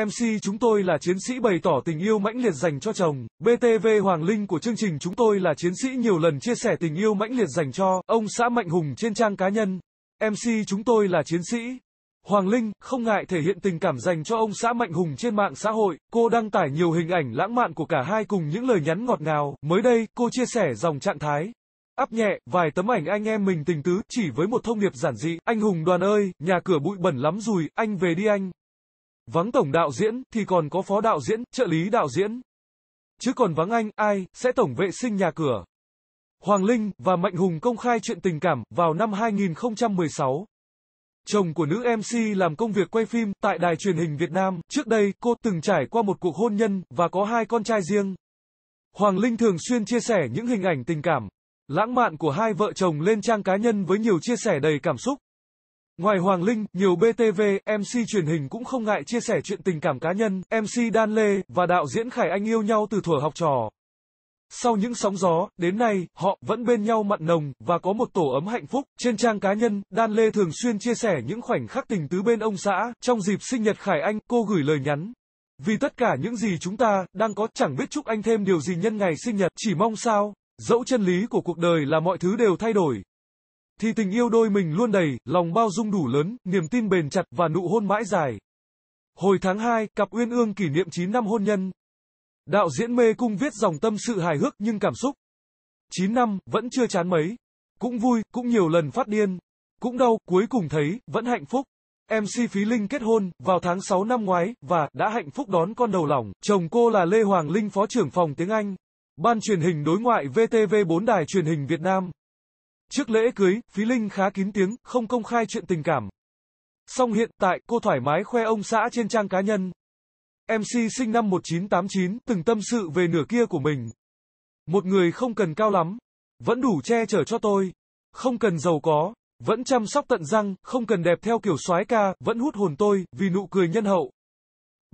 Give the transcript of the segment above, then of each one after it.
MC chúng tôi là chiến sĩ bày tỏ tình yêu mãnh liệt dành cho chồng. BTV Hoàng Linh của chương trình chúng tôi là chiến sĩ nhiều lần chia sẻ tình yêu mãnh liệt dành cho ông xã Mạnh Hùng trên trang cá nhân. MC chúng tôi là chiến sĩ. Hoàng Linh không ngại thể hiện tình cảm dành cho ông xã Mạnh Hùng trên mạng xã hội. Cô đăng tải nhiều hình ảnh lãng mạn của cả hai cùng những lời nhắn ngọt ngào. Mới đây, cô chia sẻ dòng trạng thái áp nhẹ vài tấm ảnh anh em mình tình tứ chỉ với một thông điệp giản dị anh hùng đoàn ơi nhà cửa bụi bẩn lắm rồi anh về đi anh Vắng tổng đạo diễn thì còn có phó đạo diễn, trợ lý đạo diễn. Chứ còn vắng anh, ai, sẽ tổng vệ sinh nhà cửa. Hoàng Linh và Mạnh Hùng công khai chuyện tình cảm vào năm 2016. Chồng của nữ MC làm công việc quay phim tại đài truyền hình Việt Nam. Trước đây, cô từng trải qua một cuộc hôn nhân và có hai con trai riêng. Hoàng Linh thường xuyên chia sẻ những hình ảnh tình cảm lãng mạn của hai vợ chồng lên trang cá nhân với nhiều chia sẻ đầy cảm xúc. Ngoài Hoàng Linh, nhiều BTV, MC truyền hình cũng không ngại chia sẻ chuyện tình cảm cá nhân, MC Đan Lê và đạo diễn Khải Anh yêu nhau từ thuở học trò. Sau những sóng gió, đến nay, họ vẫn bên nhau mặn nồng và có một tổ ấm hạnh phúc. Trên trang cá nhân, Đan Lê thường xuyên chia sẻ những khoảnh khắc tình tứ bên ông xã. Trong dịp sinh nhật Khải Anh, cô gửi lời nhắn. Vì tất cả những gì chúng ta đang có chẳng biết chúc anh thêm điều gì nhân ngày sinh nhật, chỉ mong sao. Dẫu chân lý của cuộc đời là mọi thứ đều thay đổi, thì tình yêu đôi mình luôn đầy, lòng bao dung đủ lớn, niềm tin bền chặt và nụ hôn mãi dài. Hồi tháng 2, cặp Uyên Ương kỷ niệm 9 năm hôn nhân. Đạo diễn mê cung viết dòng tâm sự hài hước nhưng cảm xúc. 9 năm, vẫn chưa chán mấy. Cũng vui, cũng nhiều lần phát điên. Cũng đau, cuối cùng thấy, vẫn hạnh phúc. MC Phí Linh kết hôn vào tháng 6 năm ngoái và đã hạnh phúc đón con đầu lòng. Chồng cô là Lê Hoàng Linh phó trưởng phòng tiếng Anh, Ban truyền hình đối ngoại VTV4 Đài truyền hình Việt Nam. Trước lễ cưới, Phí Linh khá kín tiếng, không công khai chuyện tình cảm. Song hiện tại, cô thoải mái khoe ông xã trên trang cá nhân. MC sinh năm 1989, từng tâm sự về nửa kia của mình. Một người không cần cao lắm, vẫn đủ che chở cho tôi. Không cần giàu có, vẫn chăm sóc tận răng, không cần đẹp theo kiểu soái ca, vẫn hút hồn tôi, vì nụ cười nhân hậu.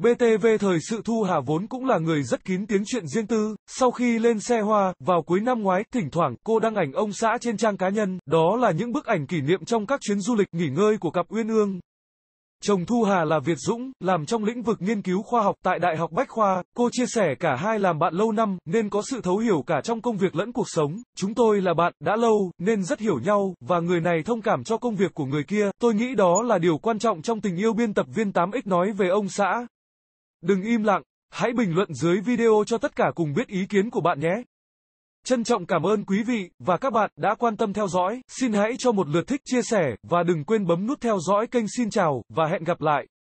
BTV thời sự Thu Hà vốn cũng là người rất kín tiếng chuyện riêng tư, sau khi lên xe hoa, vào cuối năm ngoái, thỉnh thoảng cô đăng ảnh ông xã trên trang cá nhân, đó là những bức ảnh kỷ niệm trong các chuyến du lịch nghỉ ngơi của cặp Uyên Ương. Chồng Thu Hà là Việt Dũng, làm trong lĩnh vực nghiên cứu khoa học tại Đại học Bách Khoa, cô chia sẻ cả hai làm bạn lâu năm, nên có sự thấu hiểu cả trong công việc lẫn cuộc sống, chúng tôi là bạn, đã lâu, nên rất hiểu nhau, và người này thông cảm cho công việc của người kia, tôi nghĩ đó là điều quan trọng trong tình yêu biên tập viên 8X nói về ông xã. Đừng im lặng, hãy bình luận dưới video cho tất cả cùng biết ý kiến của bạn nhé. Trân trọng cảm ơn quý vị và các bạn đã quan tâm theo dõi, xin hãy cho một lượt thích chia sẻ và đừng quên bấm nút theo dõi kênh xin chào và hẹn gặp lại.